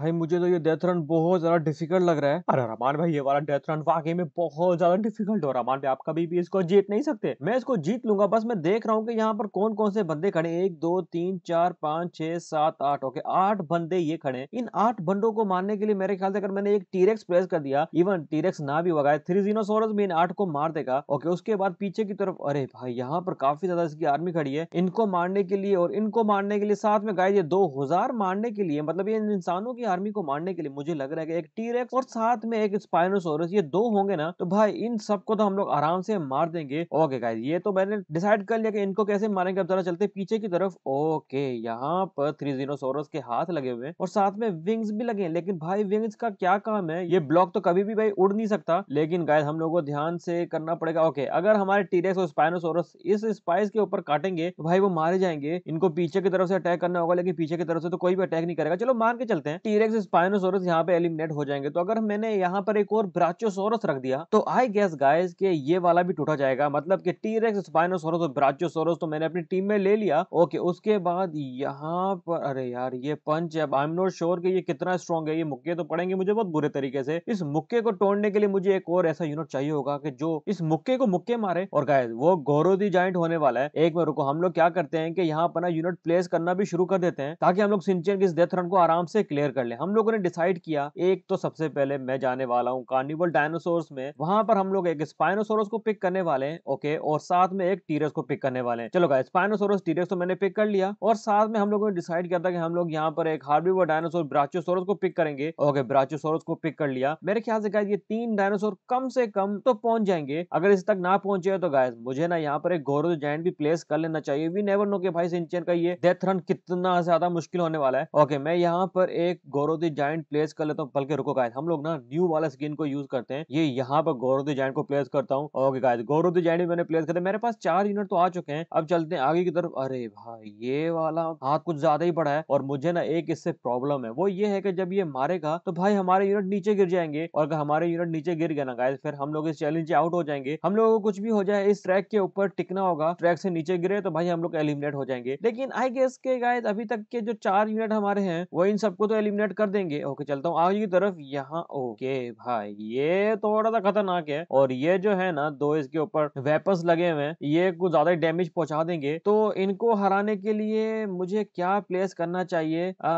भाई मुझे तो ये डेथ रन बहुत ज्यादा डिफिकल्ट लग रहा है अरे रमान भाई ये वाला डेथ रन वाकई में बहुत ज्यादा डिफिकल्ट हो रहा है आप कभी भी इसको जीत नहीं सकते मैं इसको जीत लूंगा बस मैं देख रहा हूँ कि यहाँ पर कौन कौन से बंदे खड़े एक दो तीन चार पाँच छह सात आठ ओके आठ बंदे ये खड़े इन आठ बंदों को मारने के लिए मेरे ख्याल से अगर मैंने एक टीरेक्स प्रेस कर दिया इवन टीरेक्स ना भी होगा थ्री जीनोसोरस भी इन आठ को मार देगा ओके उसके बाद पीछे की तरफ अरे भाई यहाँ पर काफी ज्यादा इसकी आर्मी खड़ी है इनको मारने के लिए और इनको मारने के लिए साथ में गाय दो हजार मारने के लिए मतलब ये इंसानों की अपनी आर्मी को मारने के लिए मुझे लग रहा है कि एक टीरेक्स और साथ में एक स्पाइनोसोरस ये दो होंगे ना तो भाई इन सबको तो हम लोग आराम से मार देंगे ओके गाइस ये तो मैंने डिसाइड कर लिया कि इनको कैसे मारेंगे अब जरा चलते पीछे की तरफ ओके यहाँ पर थ्री जीनोसोरस के हाथ लगे हुए और साथ में विंग्स भी लगे हैं लेकिन भाई विंग्स का क्या काम है ये ब्लॉक तो कभी भी भाई उड़ नहीं सकता लेकिन गाइज हम लोग को ध्यान से करना पड़ेगा ओके अगर हमारे टीरेक्स और स्पाइनोसोरस इस स्पाइस के ऊपर काटेंगे तो भाई वो मारे जाएंगे इनको पीछे की तरफ से अटैक करना होगा लेकिन पीछे की तरफ से तो कोई भी अटैक नहीं करेगा चलो मान के चलते हैं टीरेक्स स्पाइनोसोरस यहाँ पे एलिमिनेट हो जाएंगे तो अगर मैंने यहाँ पर एक और ब्राचोसोरस रख दिया तो आई गैस गाइस के ये वाला भी टूटा जाएगा मतलब कि टीरेक्स स्पाइनोसोरस और ब्राचोसोरस तो मैंने अपनी टीम में ले लिया ओके उसके बाद यहाँ पर अरे यार ये पंच अब आई एम नॉट श्योर की ये कितना स्ट्रॉन्ग है ये मुक्के तो पड़ेंगे मुझे बहुत बुरे तरीके से इस मुक्के को तोड़ने के लिए मुझे एक और ऐसा यूनिट चाहिए होगा कि जो इस मुक्के को मुक्के मारे और गाइस वो गोरोदी जाइंट होने वाला है एक बार रुको हम लोग क्या करते हैं कि यहाँ अपना यूनिट प्लेस करना भी शुरू कर देते हैं ताकि हम लोग सिंचन की इस डेथ रन को आराम से क्लियर कर ले हम लोगों ने डिसाइड किया एक तो सबसे पहले मैं जाने वाला हूँ कार्निवल डायनासोर्स में वहां पर हम लोग एक स्पाइनोसोरस को पिक करने वाले हैं ओके और साथ में एक टीरस को पिक करने वाले हैं चलो गाइस स्पाइनोसोरस टीरस तो मैंने पिक कर लिया और साथ में हम लोगों ने डिसाइड किया था कि हम लोग यहाँ पर एक हार्बीवर डायनासोर ब्राचोसोरस को पिक करेंगे ओके ब्राचोसोरस को पिक कर लिया मेरे ख्याल से गाय ये तीन डायनासोर कम से कम तो पहुंच जाएंगे अगर इस तक ना पहुंचे तो गाय मुझे ना यहाँ पर एक घोरो जैन भी प्लेस कर लेना चाहिए वी नेवर नो के भाई सिंचन का ये डेथ रन कितना ज्यादा मुश्किल होने वाला है ओके मैं यहाँ पर एक गौरव दी जाइंट प्लेस कर लेता हूँ बल्कि रुको गायद हम लोग ना न्यू वाला स्किन को यूज करते हैं ये यहाँ पर गौरव दी जाइंट को प्लेस करता हूँ ओके गायद गौरव दी जाइंट मैंने प्लेस करते मेरे पास चार यूनिट तो आ चुके हैं अब चलते हैं आगे की तरफ अरे भाई ये वाला हाथ कुछ ज्यादा ही बड़ा है और मुझे ना एक इससे प्रॉब्लम है वो ये है कि जब ये मारेगा तो भाई हमारे यूनिट नीचे गिर जाएंगे और अगर हमारे यूनिट नीचे गिर गया ना गायद फिर हम लोग इस चैलेंज से आउट हो जाएंगे हम लोगों को कुछ भी हो जाए इस ट्रैक के ऊपर टिकना होगा ट्रैक से नीचे गिरे तो भाई हम लोग एलिमिनेट हो जाएंगे लेकिन आई गेस के गायद अभी तक के जो चार यूनिट हमारे हैं वो इन सबको तो एलिमिनेट एलिमिनेट कर देंगे ओके चलता हूँ आगे की तरफ यहाँ ओके भाई ये थोड़ा सा खतरनाक है और ये जो है ना दो इसके ऊपर वेपन्स लगे हुए हैं ये कुछ ज्यादा डैमेज पहुंचा देंगे तो इनको हराने के लिए मुझे क्या प्लेस करना चाहिए आ,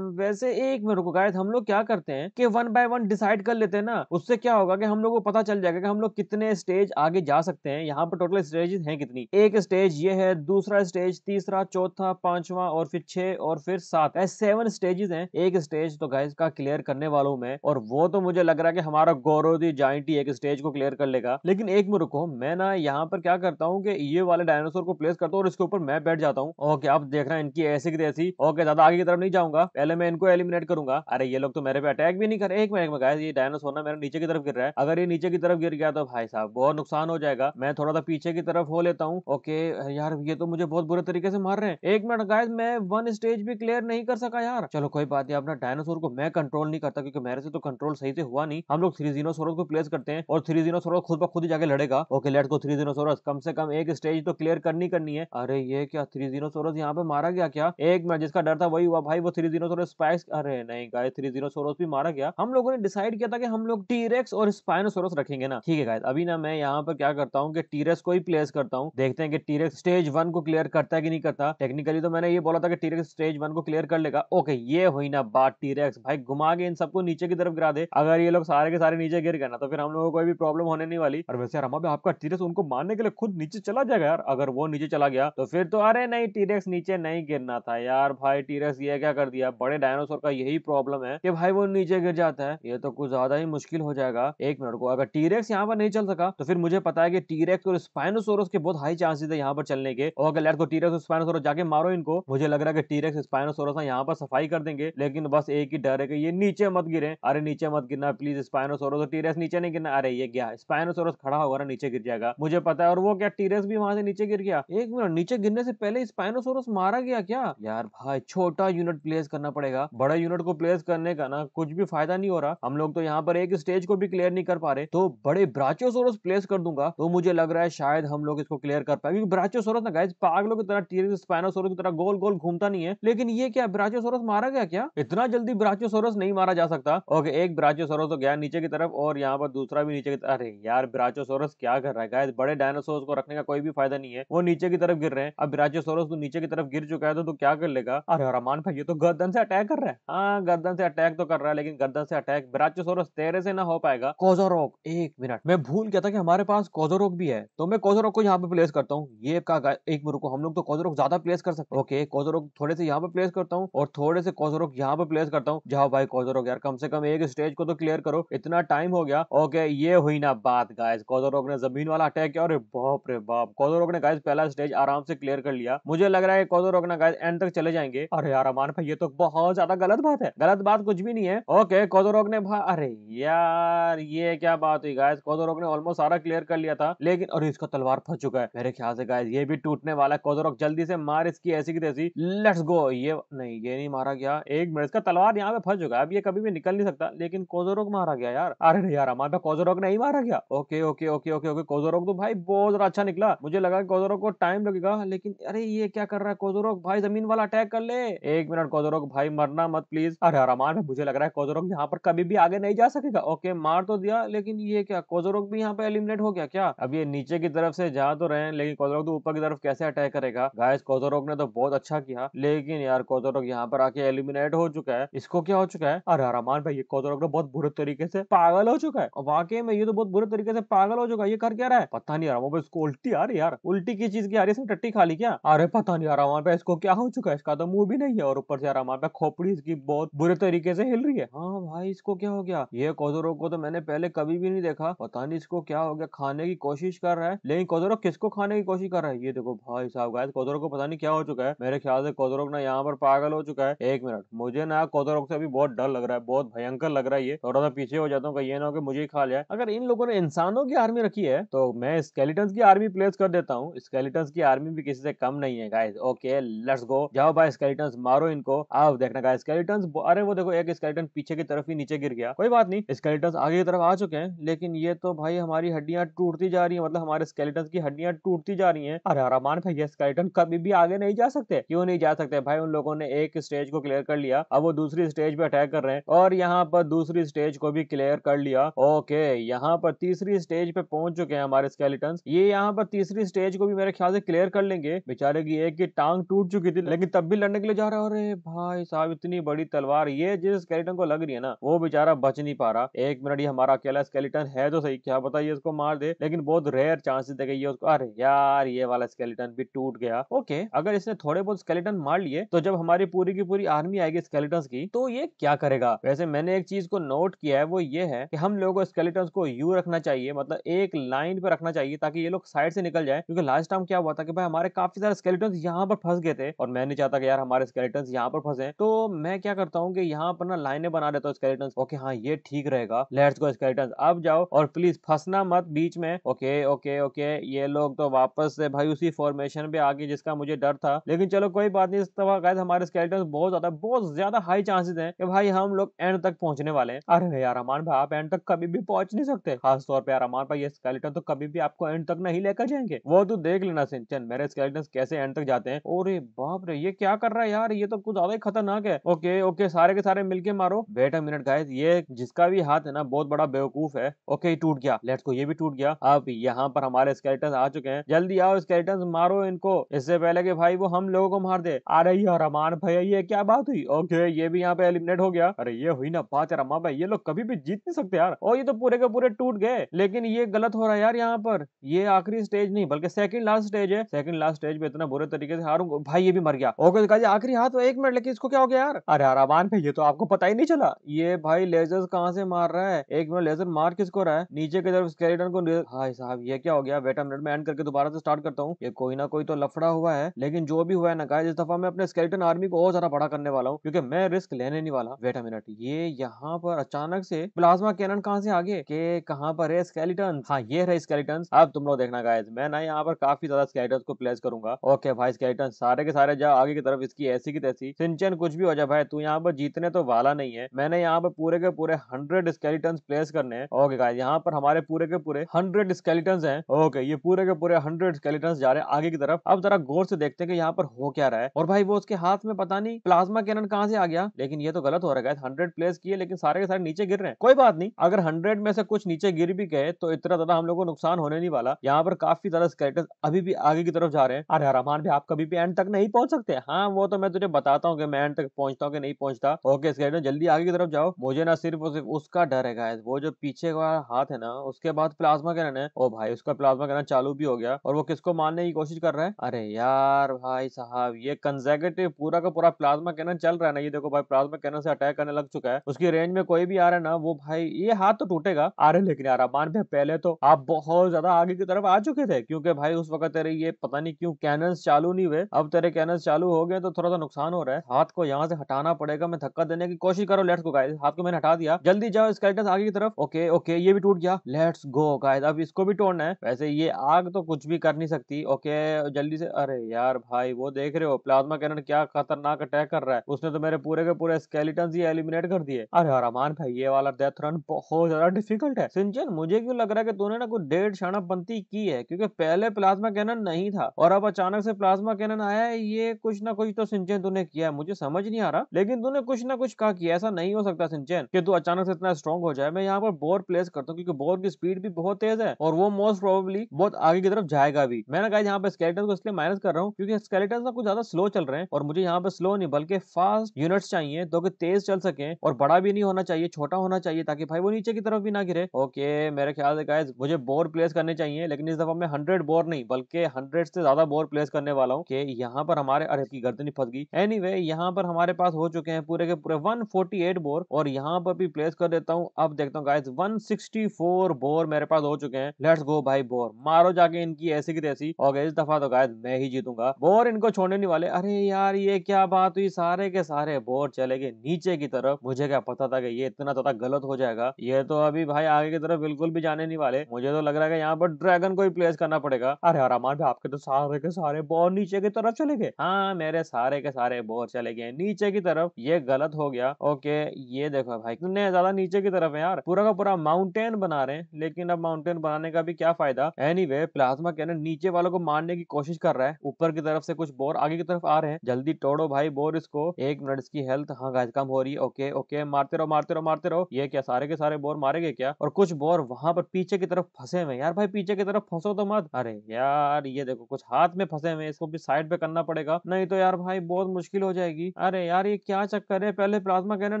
वैसे एक में को गायद हम लोग क्या करते हैं कि वन बाय वन डिसाइड कर लेते हैं ना उससे क्या होगा कि हम लोग को पता चल जाएगा कि हम लोग कितने स्टेज आगे जा सकते हैं यहाँ पर टोटल स्टेज है कितनी एक स्टेज ये है दूसरा स्टेज तीसरा चौथा पांचवा और फिर छह और फिर सात ऐसे सेवन स्टेजेस हैं एक स्टेज तो गाइज का क्लियर करने वाला हूँ मैं और वो तो मुझे लग रहा है कि हमारा गौरव दी जाइंटी एक स्टेज को क्लियर कर लेगा लेकिन एक मिनट रुको मैं ना यहाँ पर क्या करता हूँ की ये वाले डायनासोर को प्लेस करता हूँ और इसके ऊपर मैं बैठ जाता हूँ ओके आप देख रहे हैं इनकी ऐसी की तैसी ओके ज्यादा आगे की तरफ नहीं जाऊंगा पहले मैं इनको एलिमिनेट करूंगा अरे ये लोग तो मेरे पे अटैक भी नहीं कर एक मिनट में गाइस ये डायनासोर ना मेरे नीचे की तरफ गिर रहा है अगर ये नीचे की तरफ गिर गया तो भाई साहब बहुत नुकसान हो जाएगा मैं थोड़ा सा पीछे की तरफ हो लेता हूँ ओके यार ये तो मुझे बहुत बुरे तरीके से मार रहे हैं एक मिनट गाइस मैं वन स्टेज भी क्लियर नहीं कर सका यार चलो कोई बात अपना डायनासोर को मैं कंट्रोल नहीं करता क्योंकि मेरे से तो कंट्रोल सही से हुआ नहीं हम लोग थ्री जीनोसोरस को प्लेस करते हैं और थ्री जीनोसोरस खुद ब खुद ही जाके लड़ेगा ओके लेट्स गो थ्री जीनोसोरस कम से कम एक स्टेज तो क्लियर करनी करनी है अरे ये क्या थ्री जीनोसोरस यहाँ पे मारा गया क्या एक मिनट जिसका डर था वही हुआ भाई वो थ्री जीनोसोरस स्पाइस अरे नहीं गाय थ्री जीनोसोरस भी मारा गया हम लोगों ने डिसाइड किया था कि हम लोग टीरेक्स और स्पाइनोसोरस रखेंगे ना ठीक है गाय अभी ना मैं यहाँ पर क्या करता हूँ कि टीरेक्स को ही प्लेस करता हूँ देखते हैं कि टीरेक्स स्टेज वन को क्लियर करता है कि नहीं करता टेक्निकली तो मैंने ये बोला था कि टीरेक्स स्टेज वन को क्लियर कर लेगा ओके ये हुई ना शब्बा टीरेक्स भाई घुमा के इन सबको नीचे की तरफ गिरा दे अगर ये लोग सारे के सारे नीचे गिर गए ना तो फिर हम लोगों को कोई भी प्रॉब्लम होने नहीं वाली और वैसे हमारे आपका टीरेक्स उनको मारने के लिए खुद नीचे चला जाएगा यार अगर वो नीचे चला गया तो फिर तो अरे नहीं टीरेक्स नीचे नहीं गिरना था यार भाई टीरेक्स ये क्या कर दिया बड़े डायनासोर का यही प्रॉब्लम है कि भाई वो नीचे गिर जाता है ये तो कुछ ज्यादा ही मुश्किल हो जाएगा एक मिनट को अगर टीरेक्स यहाँ पर नहीं चल सका तो फिर मुझे पता है कि टीरेक्स और स्पाइनोसोरस के बहुत हाई चांसेस है यहाँ पर चलने के और अगर लेट को टीरेक्स और स्पाइनोसोरस जाके मारो इनको मुझे लग रहा है कि टीरेक्स स्पाइनोसोरस यहाँ पर सफाई कर देंगे लेकिन लेकिन तो बस एक ही डर है कि ये नीचे मत गिरे अरे नीचे मत गिरना प्लीज स्पाइनोसोरस और टीरस नीचे नहीं गिरना अरे ये गया स्पाइनोसोरस खड़ा होगा ना नीचे गिर जाएगा मुझे पता है और वो क्या टीरस भी वहां से नीचे गिर गया एक मिनट नीचे गिरने से पहले स्पाइनोसोरस मारा गया क्या यार भाई छोटा यूनिट प्लेस करना पड़ेगा बड़े यूनिट को प्लेस करने का ना कुछ भी फायदा नहीं हो रहा हम लोग तो यहाँ पर एक स्टेज को भी क्लियर नहीं कर पा रहे तो बड़े ब्राचोसोरस प्लेस कर दूंगा तो मुझे लग रहा है शायद हम लोग इसको क्लियर कर पाए क्योंकि ब्राचोसोरस ना गाय पागलों की तरह टीरस स्पाइनोसोरस की तरह गोल गोल घूमता नहीं है लेकिन ये क्या ब्राचोसोरस मारा गया क्या इतना जल्दी ब्राचोसोरस नहीं मारा जा सकता ओके एक ब्राचोसोरस तो गया नीचे की तरफ और यहाँ पर दूसरा भी नीचे की तरफ अरे यार ब्राचोसोरस क्या कर रहा है गाइस बड़े डायनासोर को रखने का कोई भी फायदा नहीं है वो नीचे की तरफ गिर रहे हैं अब ब्राचोसोरस तो नीचे की तरफ गिर चुका है तो, क्या कर लेगा अरे रमान भाई ये तो गर्दन से अटैक कर रहा है हाँ गर्दन से अटैक तो कर रहा है लेकिन गर्दन से अटैक ब्राचोसोरस तेरे से ना हो पाएगा कोजोरोक एक मिनट मैं भूल गया था कि हमारे पास कोजोरोक भी है तो मैं कोजोरोक को यहाँ पे प्लेस करता हूँ ये का एक रुको हम लोग तो कोजोरोक ज्यादा प्लेस कर सकते ओके कोजोरोक थोड़े से यहाँ पे प्लेस करता हूँ और थोड़े से कोजोरोक यहाँ पे प्लेस करता हूँ जहाँ भाई कॉजरोग यार कम से कम एक स्टेज को तो क्लियर करो इतना टाइम हो गया ओके ये हुई ना बात गायस कॉजरोग ने जमीन वाला अटैक किया और बाप रे बाप कॉजरोग ने गायस पहला स्टेज आराम से क्लियर कर लिया मुझे लग रहा है कॉजरोग ना गायस एंड तक चले जाएंगे अरे यार अमान भाई ये तो बहुत ज्यादा गलत बात है गलत बात कुछ भी नहीं है ओके कॉजरोग ने अरे यार ये क्या बात हुई गाइस कॉजरोग ने ऑलमोस्ट सारा क्लियर कर लिया था लेकिन और इसका तलवार फंस चुका है मेरे ख्याल से गायस ये भी टूटने वाला है कॉजरोग जल्दी से मार इसकी ऐसी की तैसी लेट्स गो ये नहीं ये नहीं मारा गया एक मिनट इसका तलवार यहाँ पे फंस चुका है अब ये कभी भी निकल नहीं सकता लेकिन कोजोरोग मारा गया यार अरे यार हमारा तो कोजोरोग नहीं मारा गया okay okay okay okay okay कोजोरोग तो भाई बहुत अच्छा निकला मुझे लगा कि कोजोरोग को टाइम लगेगा लेकिन अरे ये क्या कर रहा है कोजोरोग भाई जमीन वाला अटैक कर ले एक मिनट कोजोरोग भाई मरना मत प्लीज अरे अरमान मुझे लग रहा है कोजोरोग यहाँ पर कभी भी आगे नहीं जा सकेगा ओके मार तो दिया लेकिन ये क्या कोजोरोग भी यहाँ पे एलिमिनेट हो गया क्या अब ये नीचे की तरफ से जा तो रहे हैं लेकिन कोजोरोग तो ऊपर की तरफ कैसे अटैक करेगा गायस कोजोरोग ने तो बहुत अच्छा किया लेकिन यार कोजोरोग यहाँ पर आके एलिमिनेट हो हो चुका है इसको क्या हो चुका है अरे रमान भाई ये कौतरक तो बहुत बुरे तरीके से पागल हो चुका है वाकई में ये तो बहुत बुरे तरीके से पागल हो चुका है ये कर क्या रहा है पता नहीं रमान भाई इसको उल्टी आ रही यार उल्टी की चीज की आ रही है टट्टी खा ली क्या अरे पता नहीं रमान भाई इसको क्या हो चुका है इसका तो मुंह भी नहीं है और ऊपर से रमान भाई खोपड़ी इसकी बहुत बुरे तरीके से हिल रही है हाँ भाई इसको क्या हो गया ये कौतरो को तो, तो मैंने पहले कभी भी नहीं देखा पता नहीं इसको क्या हो गया खाने की कोशिश कर रहा है लेकिन कौतरो तो किसको खाने की कोशिश कर रहा है ये देखो भाई साहब गाय कौतरो को पता नहीं क्या हो चुका है मेरे ख्याल से कौतरो तो ना यहाँ पर पागल हो चुका है एक मिनट मुझे मुझे ना कौतर रोग से अभी बहुत डर लग रहा है बहुत भयंकर लग रहा है ये थोड़ा सा पीछे हो जाता हूँ कहीं ना हो कि मुझे ही खा लिया अगर इन लोगों ने इंसानों की आर्मी रखी है तो मैं स्केलेटन की आर्मी प्लेस कर देता हूँ स्केलेटन की आर्मी भी किसी से कम नहीं है गाइस ओके लेट्स गो जाओ भाई स्केलेटन मारो इनको आप देखना गाइस स्केलेटन अरे वो देखो एक स्केलेटन पीछे की तरफ ही नीचे गिर गया कोई बात नहीं स्केलेटन आगे की तरफ आ चुके हैं लेकिन ये तो भाई हमारी हड्डियां टूटती जा रही है मतलब हमारे स्केलेटन की हड्डियां टूटती जा रही है अरे रमान भाई ये स्केलेटन कभी भी आगे नहीं जा सकते क्यों नहीं जा सकते भाई उन लोगों ने एक स्टेज को क्लियर कर लिया अब वो दूसरी स्टेज पे अटैक कर रहे हैं और यहाँ पर दूसरी स्टेज को भी क्लियर कर लिया ओके यहाँ पर तीसरी स्टेज पे पहुंच चुके हैं हमारे स्केलेटन ये यहाँ पर तीसरी स्टेज को भी मेरे ख्याल से क्लियर कर लेंगे बेचारे की एक की टांग टूट चुकी थी लेकिन तब भी लड़ने के लिए जा रहा अरे भाई साहब इतनी बड़ी तलवार ये जिस स्केलेटन को लग रही है ना वो बेचारा बच नहीं पा रहा एक मिनट ये हमारा अकेला स्केलेटन है तो सही क्या बताइए इसको मार दे लेकिन बहुत रेयर चांसेस देगा ये उसको अरे यार ये वाला स्केलेटन भी टूट गया ओके अगर इसने थोड़े बहुत स्केलेटन मार लिए तो जब हमारी पूरी की पूरी आर्मी आएगी स्केलेटन्स की तो ये क्या करेगा वैसे मैंने एक चीज को नोट किया है वो ये है कि हम लोगों को स्केलेटन्स को यू रखना चाहिए मतलब एक लाइन पे रखना चाहिए ताकि ये लोग साइड से निकल जाए क्योंकि लास्ट टाइम क्या हुआ था कि भाई हमारे काफी सारे स्केलेटन्स यहाँ पर फंस गए थे और मैं नहीं चाहता कि यार हमारे स्केलेटन्स यहाँ पर फंसे तो मैं क्या करता हूँ कि यहाँ पर ना लाइने बना देता हूँ स्केलेटन्स ओके हाँ ये ठीक रहेगा लेट्स गो स्केलेटन्स अब जाओ और प्लीज फंसना मत बीच में ओके ओके ओके ये लोग तो वापस से भाई उसी फॉर्मेशन पे आ गए जिसका मुझे डर था लेकिन चलो कोई बात नहीं इस तरह हमारे स्केलेटन्स बहुत ज्यादा बहुत ज्यादा ज्यादा हाई चांसेस है कि भाई हम लोग एंड तक पहुंचने वाले हैं अरे यार अमान भाई आप एंड तक कभी भी पहुंच नहीं सकते खासतौर पर यार अमान भाई ये स्केलेटन तो कभी भी आपको एंड तक नहीं लेकर जाएंगे वो तो देख लेना सिंचन मेरे स्केलेटन कैसे एंड तक जाते हैं और बाप रे ये क्या कर रहा है यार ये तो कुछ ज्यादा ही खतरनाक है ओके ओके सारे के सारे मिलके मारो बेटा मिनट गाइस ये जिसका भी हाथ है ना बहुत बड़ा बेवकूफ है ओके टूट गया लेट्स को ये भी टूट गया अब यहाँ पर हमारे स्केलेटन आ चुके हैं जल्दी आओ स्केलेटन मारो इनको इससे पहले कि भाई वो हम लोगों को मार दे अरे यार अमान भैया ये क्या बात हुई ओके है ये भी यहाँ पे एलिमिनेट हो गया अरे ये हुई ना पांच यार अम्मा भाई ये लोग कभी भी जीत नहीं सकते यार और ये तो पूरे के पूरे टूट गए लेकिन ये गलत हो रहा है यार यहाँ पर ये आखिरी स्टेज नहीं बल्कि सेकंड लास्ट स्टेज है सेकंड लास्ट स्टेज पे इतना बुरे तरीके से हारूंगा भाई ये भी मर गया ओके तो आखिरी हाथ तो एक मिनट लेकिन इसको क्या हो गया यार अरे यार अमान भाई ये तो आपको पता ही नहीं चला ये भाई लेजर कहाँ से मार रहा है एक मिनट लेजर मार किसको रहा है नीचे की तरफ स्केलेटन को भाई साहब ये क्या हो गया वेट मिनट में एंड करके दोबारा से स्टार्ट करता हूँ ये कोई ना कोई तो लफड़ा हुआ है लेकिन जो भी हुआ है ना कहा जिस दफा मैं अपने स्केलेटन आर्मी को और ज्यादा बड़ा करने वाला हूँ क्योंकि मैं रिस्क लेने नहीं वाला वेट मिनट ये यहाँ पर अचानक से प्लाज्मा कैनन कहाँ से आगे के कहाँ पर है स्केलेटन हाँ ये है स्केलेटन अब तुम लोग देखना गाइस मैं ना यहाँ पर काफी ज्यादा स्केलेटन को प्लेस करूंगा ओके भाई स्केलेटन सारे के सारे जाओ आगे की तरफ इसकी ऐसी की तैसी सिंचन कुछ भी हो जाए भाई तू यहाँ पर जीतने तो वाला नहीं है मैंने यहाँ पर पूरे के पूरे हंड्रेड स्केलेटन प्लेस करने हैं ओके गाइस यहाँ पर हमारे पूरे के पूरे हंड्रेड स्केलेटन है ओके ये पूरे के पूरे हंड्रेड स्केलेटन जा रहे हैं आगे की तरफ अब जरा गौर से देखते हैं कि यहाँ पर हो क्या रहा है और भाई वो उसके हाथ में पता नहीं प्लाज्मा कैनन कहाँ कहां से आ गया लेकिन ये तो गलत हो रहा है हंड्रेड प्लेस किए लेकिन सारे के सारे नीचे गिर रहे हैं कोई बात नहीं अगर हंड्रेड में से कुछ नीचे गिर भी गए तो इतना ज्यादा हम लोग को नुकसान होने नहीं वाला यहाँ पर काफी ज्यादा स्केटर्स अभी भी आगे की तरफ जा रहे हैं अरे रहमान भी आप कभी भी एंड तक नहीं पहुंच सकते हाँ वो तो मैं तुझे बताता हूँ कि मैं एंड तक पहुंचता हूँ कि नहीं पहुंचता ओके स्केटर जल्दी आगे की तरफ जाओ मुझे ना सिर्फ और सिर्फ उसका डर है गाइस वो जो पीछे का हाथ है ना उसके बाद प्लाज्मा कहना है ओ भाई उसका प्लाज्मा कहना चालू भी हो गया और वो किसको मारने की कोशिश कर रहा है अरे यार भाई साहब ये कंजेगेटिव पूरा का पूरा प्लाज्मा कहना चल रहा है करना ये देखो भाई प्लाज्मा कैनन से अटैक करने लग चुका है उसकी रेंज में कोई भी आ रहा है ना वो भाई ये हाथ तो टूटेगा आ रहे लेकिन यार अमान भाई पहले तो आप बहुत ज्यादा आगे की तरफ आ चुके थे क्योंकि भाई उस वक्त तेरे ये पता नहीं क्यों कैनन चालू नहीं हुए अब तेरे कैनन चालू हो गए तो थोड़ा सा नुकसान हो रहा है हाथ को यहाँ से हटाना पड़ेगा मैं धक्का देने की कोशिश करो लेट्स गो गाइस हाथ को मैंने हटा दिया जल्दी जाओ स्केलेटन आगे की तरफ ओके ओके ये भी टूट गया लेट्स गो गाइस अब इसको भी तोड़ना है वैसे ये आग तो कुछ भी कर नहीं सकती ओके जल्दी से अरे यार भाई वो देख रहे हो प्लाज्मा कैनन क्या खतरनाक अटैक कर रहा है उसने तो मेरे पूरे के पूरे स्केलेटन ही एलिमिनेट कर दिए अरे हरमान भाई ये वाला डेथ रन बहुत ज्यादा डिफिकल्ट है सिंचन मुझे क्यों लग रहा है कि तूने ना कुछ डेढ़ शानापंथी की है क्योंकि पहले प्लाज्मा कैनन नहीं था और अब अचानक से प्लाज्मा कैनन आया है ये कुछ ना कुछ तो सिंचन तूने किया है मुझे समझ नहीं आ रहा लेकिन तूने कुछ ना कुछ कहा किया ऐसा नहीं हो सकता सिंचन की तू अचानक से इतना स्ट्रॉन्ग हो जाए मैं यहाँ पर बोर प्लेस करता हूँ क्योंकि बोर की स्पीड भी बहुत तेज है और वो मोस्ट प्रोबेबली बहुत आगे की तरफ जाएगा भी मैंने कहा यहाँ पे स्केलेटन को इसलिए माइनस कर रहा हूँ क्योंकि स्केलेटन ना कुछ ज्यादा स्लो चल रहे हैं और मुझे यहाँ पे स्लो नहीं बल्कि फास्ट यूनिट्स चाहिए तो कि तेज चल सके और बड़ा भी नहीं होना चाहिए छोटा होना चाहिए ताकि भाई वो नीचे की तरफ भी ना गिरे ओके मेरे ख्याल से गाइज मुझे बोर प्लेस करने चाहिए लेकिन इस दफा मैं हंड्रेड बोर नहीं बल्कि हंड्रेड से ज्यादा बोर प्लेस करने वाला हूँ यहाँ पर हमारे अरे की गर्दनी फंस गई एनी यहाँ पर हमारे पास हो चुके हैं पूरे के पूरे एट बोर और यहाँ पर भी प्लेस कर देता हूँ अब देखता हूँ गाइज फोर बोर मेरे पास हो चुके हैं लेट्स गो भाई बोर मारो जाके इनकी ऐसी की तैसी और इस दफा तो गायद मैं ही जीतूंगा बोर इनको छोड़ने नहीं वाले अरे यार ये क्या बात हुई सारे के सारे सारे बोर्ड चले गए नीचे की तरफ मुझे क्या पता था कि ये इतना ज्यादा गलत हो जाएगा ये तो अभी भाई आगे की तरफ बिल्कुल भी जाने नहीं वाले मुझे तो लग रहा है यहाँ पर ड्रैगन को ही प्लेस करना पड़ेगा अरे हरामान भाई आपके तो सारे के सारे बोर्ड नीचे की तरफ चले गए हाँ मेरे सारे के सारे बोर्ड चले गए नीचे की तरफ ये गलत हो गया ओके ये देखो भाई कितने ज्यादा नीचे की तरफ है यार पूरा का पूरा माउंटेन बना रहे हैं लेकिन अब माउंटेन बनाने का भी क्या फायदा एनी वे प्लाज्मा कैनन नीचे वालों को मारने की कोशिश कर रहा है ऊपर की तरफ से कुछ बोर आगे की तरफ आ रहे हैं जल्दी तोड़ो भाई बोर इसको एक मिनट पेरेंट्स की हेल्थ हाँ गाइस कम हो रही है ओके ओके मारते रहो मारते रहो मारते रहो ये क्या सारे के सारे बोर गए क्या और कुछ बोर वहां पर पीछे की तरफ फंसे हुए यार भाई पीछे की तरफ फंसो तो मत अरे यार ये देखो कुछ हाथ में फंसे हुए इसको भी साइड पे करना पड़ेगा नहीं तो यार भाई बहुत मुश्किल हो जाएगी अरे यार ये क्या चक्कर है पहले प्लाज्मा कैनन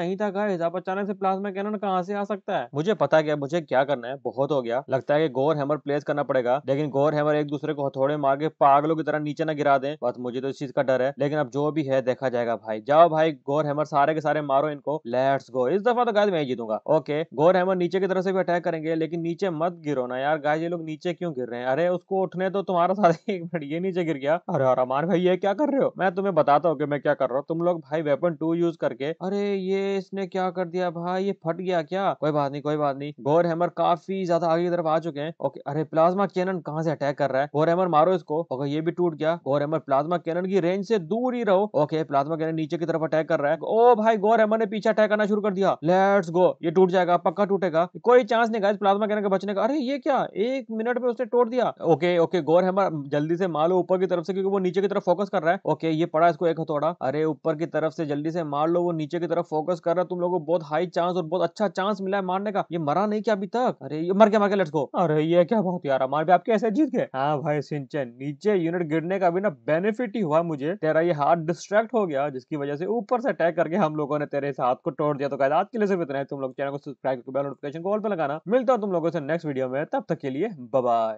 नहीं था गाइस अब अचानक से प्लाज्मा कैनन कहाँ से आ सकता है मुझे पता क्या मुझे क्या करना है बहुत हो गया लगता है कि गोर हैमर प्लेस करना पड़ेगा लेकिन गोर हैमर एक दूसरे को हथौड़े मार के पागलों की तरह नीचे ना गिरा दे बस मुझे तो इस चीज का डर है लेकिन अब जो भी है देखा जाएगा भाई जाओ भाई गोर हैमर सारे के सारे मारो इनको लेट्स गो इस दफा तो गाय मैं जीतूंगा ओके गोर हैमर नीचे की तरफ से भी अटैक करेंगे लेकिन नीचे मत गिरो ना यार गाय ये लोग नीचे क्यों गिर रहे हैं अरे उसको उठने तो तुम्हारा साथ एक मिनट ये नीचे गिर गया अरे अरमान भाई ये क्या कर रहे हो मैं तुम्हें बताता हूँ कि मैं क्या कर रहा हूँ तुम लोग भाई वेपन टू यूज करके अरे ये इसने क्या कर दिया भाई ये फट गया क्या कोई बात नहीं कोई बात नहीं गोर हैमर काफी ज्यादा आगे की तरफ आ चुके हैं ओके अरे प्लाज्मा कैनन कहाँ से अटैक कर रहा है गोर हैमर मारो इसको ओके ये भी टूट गया गोर हैमर प्लाज्मा कैनन की रेंज से दूर ही रहो ओके प्लाज्मा कैनन नीचे की तरफ अटैक कर रहा है ओ भाई गौर रेमन ने पीछे अटैक करना शुरू कर दिया लेट्स गो ये टूट जाएगा पक्का टूटेगा कोई चांस नहीं गाइस प्लाज्मा कैनन के बचने का अरे ये क्या एक मिनट में उसने तोड़ दिया ओके ओके गोर हैमर जल्दी से मार लो ऊपर की तरफ से क्योंकि वो नीचे की तरफ फोकस कर रहा है ओके ये पड़ा इसको एक हथौड़ा अरे ऊपर की तरफ से जल्दी से मार लो वो नीचे की तरफ फोकस कर रहा है तुम लोगों को बहुत हाई चांस और बहुत अच्छा चांस मिला है मारने का ये मरा नहीं क्या अभी तक अरे ये मर गया मार के लेट्स गो अरे ये क्या बहुत यार मार भी आपके ऐसे जीत गए हाँ भाई सिंचन नीचे यूनिट गिरने का भी ना बेनिफिट ही हुआ मुझे तेरा ये हार्ट डिस्ट्रैक्ट हो गया जिसकी वजह से से ऊपर से अटैक करके हम लोगों ने तेरे हाथ को तोड़ दिया तो कहते आज के लिए सिर्फ इतना है तुम लोग चैनल को सब्सक्राइब करके बेल नोटिफिकेशन को ऑल पर लगाना मिलता है तुम लोगों से नेक्स्ट वीडियो में तब तक के लिए बाय